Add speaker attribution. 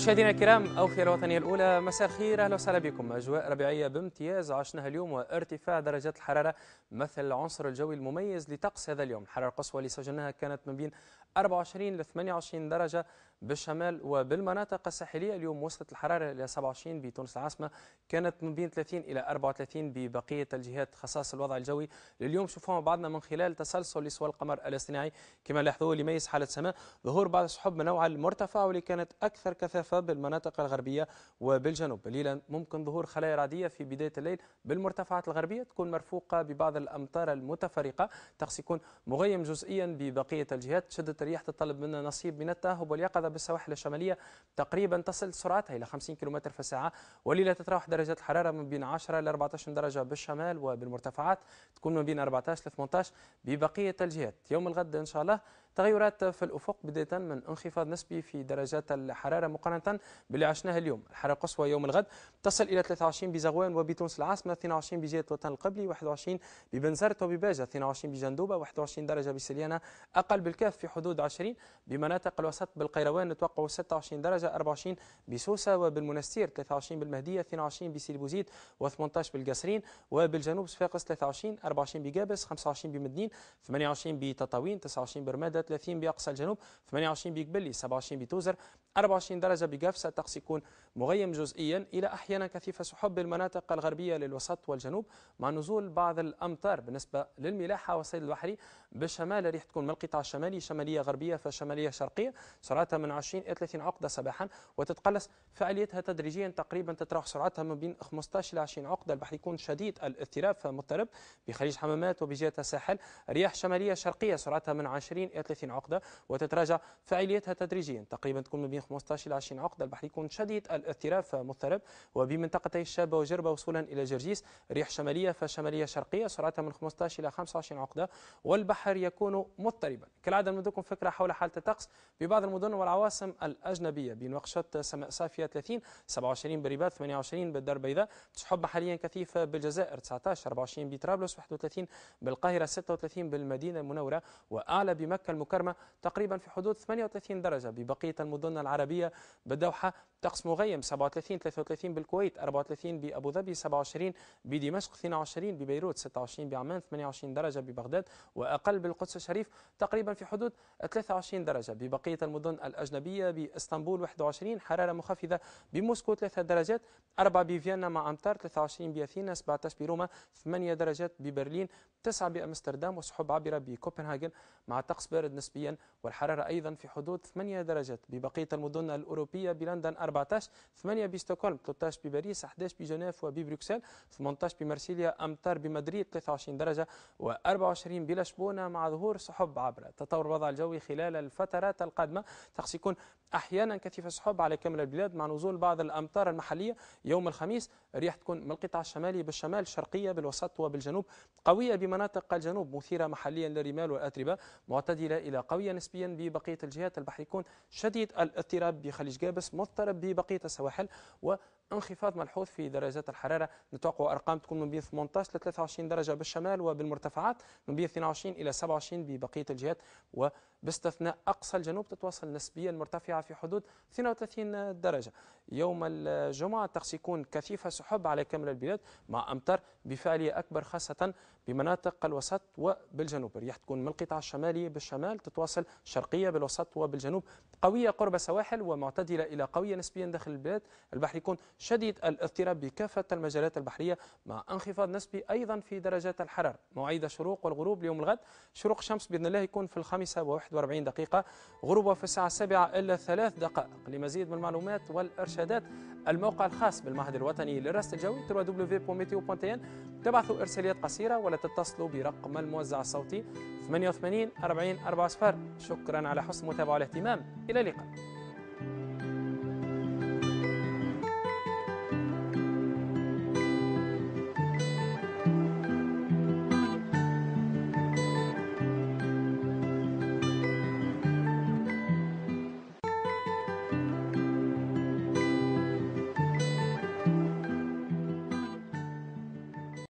Speaker 1: مشاهدينا الكرام أوفية وطنية الأولى مساء الخير أهلا وسهلا بكم أجواء ربيعية بامتياز عشناها اليوم وارتفاع درجات الحرارة مثل العنصر الجوي المميز لطقس هذا اليوم الحرارة القصوى اللي سجلناها كانت من بين 24 ل 28 درجة بالشمال وبالمناطق الساحلية اليوم وصلت الحرارة إلى 27 بتونس العاصمة كانت من بين 30 إلى 34 ببقية الجهات خصائص الوضع الجوي لليوم شوفوها بعضنا من خلال تسلسل لسوى القمر الاصطناعي كما لاحظوا اللي يميز حالة السماء ظهور بعض السحب من نوع المرتفع واللي كانت أكثر كثافة بالمناطق الغربية وبالجنوب ليلا ممكن ظهور خلايا رعدية في بداية الليل بالمرتفعات الغربية تكون مرفوقة ببعض الأمطار المتفرقة الطقس يكون مغيم جزئيا ببقية الجهات شدة الرياح تطلب منا نصيب من التأهب واليقظة بالسواحل الشمالية تقريبا تصل سرعتها إلى 50 كم في الساعة وليلة تتراوح درجات الحرارة من بين 10 إلى 14 درجة بالشمال وبالمرتفعات تكون من بين 14 ل 18 ببقية الجهات يوم الغد إن شاء الله تغيرات في الأفق بداية من انخفاض نسبي في درجات الحرارة مقارنة باللي عشناه اليوم الحرارة القصوى يوم الغد تصل إلى 23 بزغوان وبتونس العاصمة 22 بجيت الوطن القبلي 21 ببنزرت وبباجة 22 بجندوبة 21 درجة بسليانة أقل بالكاف في حدود 20 بمناطق الوسط بالقيروان نتوقع 26 درجة 24 بسوسة وبالمنستير 23 بالمهدية 22 بسيدي بوزيد و18 بالقصرين وبالجنوب صفاقس 23 24 بجابس 25 بمدنين 28 بتطاوين 29 برمادة 33 باقصى الجنوب 28 بيقبلي 27 بتوزر 24 درجة بجافسة الطقس يكون مغيم جزئيا إلى أحيانا كثيفة سحب بالمناطق الغربية للوسط والجنوب مع نزول بعض الأمطار بالنسبة للملاحة والصيد البحري بالشمال الريح تكون من القطاع الشمالي شمالية غربية فشمالية شرقية سرعتها من 20 إلى 30 عقدة صباحا وتتقلص فعاليتها تدريجيا تقريبا تتراوح سرعتها ما بين 15 إلى 20 عقدة البحر يكون شديد الاضطراب فمضطرب بخليج حمامات وبجهة الساحل رياح شمالية شرقية سرعتها من 20 إلى 30 عقدة وتتراجع فعاليتها تدريجيا تقريبا تكون من بين 15 إلى 20 عقدة البحر يكون شديد الاضطراب مضطرب وبمنطقتي الشابة وجربة وصولا إلى جرجيس ريح شمالية فشمالية شرقية سرعتها من 15 إلى 25 عقدة والبحر يكون مضطربا كالعادة نمدكم فكرة حول حالة الطقس ببعض المدن والعواصم الأجنبية بنقشط سماء صافية 30 27 بالرباط 28 بالدار البيضاء سحب محليا كثيفة بالجزائر 19 24 بطرابلس 31 بالقاهرة 36 بالمدينة المنورة وأعلى بمكة المكرمة تقريبا في حدود 38 درجة ببقية المدن العربية العربية بالدوحة طقس مغيم 37 33 بالكويت 34 بأبو ظبي 27 بدمشق 22 ببيروت 26 بعمان 28 درجة ببغداد وأقل بالقدس الشريف تقريبا في حدود 23 درجة ببقية المدن الأجنبية بإسطنبول 21 حرارة منخفضة بموسكو 3 درجات 4 بفيينا مع أمطار 23 بأثينا 17 بروما 8 درجات ببرلين 9 بأمستردام وسحب عابرة بكوبنهاجن مع طقس بارد نسبيا والحرارة أيضا في حدود 8 درجات ببقية المدن الأوروبية بلندن 14 8 بستوكهولم 13 بباريس 11 بجنيف وببروكسل 18 بمرسيليا أمتار بمدريد 23 درجة و24 بلشبونة مع ظهور سحب عبر تطور الوضع الجوي خلال الفترات القادمة تخص يكون أحيانا كثيف سحب على كامل البلاد مع نزول بعض الأمطار المحلية يوم الخميس الريح تكون من القطاع الشمالي بالشمال الشرقية بالوسط وبالجنوب قوية بمناطق الجنوب مثيرة محليا للرمال والأتربة معتدلة إلى قوية نسبيا ببقية الجهات البحر يكون شديد الإثر اضطراب بخليج جابس مضطرب ببقية السواحل انخفاض ملحوظ في درجات الحراره نتوقع ارقام تكون من بين 18 ل 23 درجه بالشمال وبالمرتفعات من بين 22 الى 27 ببقيه الجهات وباستثناء اقصى الجنوب تتواصل نسبيا مرتفعه في حدود 32 درجه يوم الجمعه الطقس يكون كثيفه سحب على كامل البلاد مع امطار بفعاليه اكبر خاصه بمناطق الوسط وبالجنوب الرياح تكون من القطاع الشمالي بالشمال تتواصل شرقيه بالوسط وبالجنوب قويه قرب سواحل ومعتدله الى قويه نسبيا داخل البلاد البحر يكون شديد الاضطراب بكافة المجالات البحرية مع انخفاض نسبي أيضا في درجات الحرارة مواعيد الشروق والغروب ليوم الغد شروق الشمس بإذن الله يكون في الخامسة وواحد واربعين دقيقة غروبها في الساعة السابعة إلا ثلاث دقائق لمزيد من المعلومات والإرشادات الموقع الخاص بالمعهد الوطني للرصد الجوي www.meteo.in تبعثوا إرساليات قصيرة ولا تتصلوا برقم الموزع الصوتي 88 40 4 شكرا على حسن المتابعة والاهتمام إلى اللقاء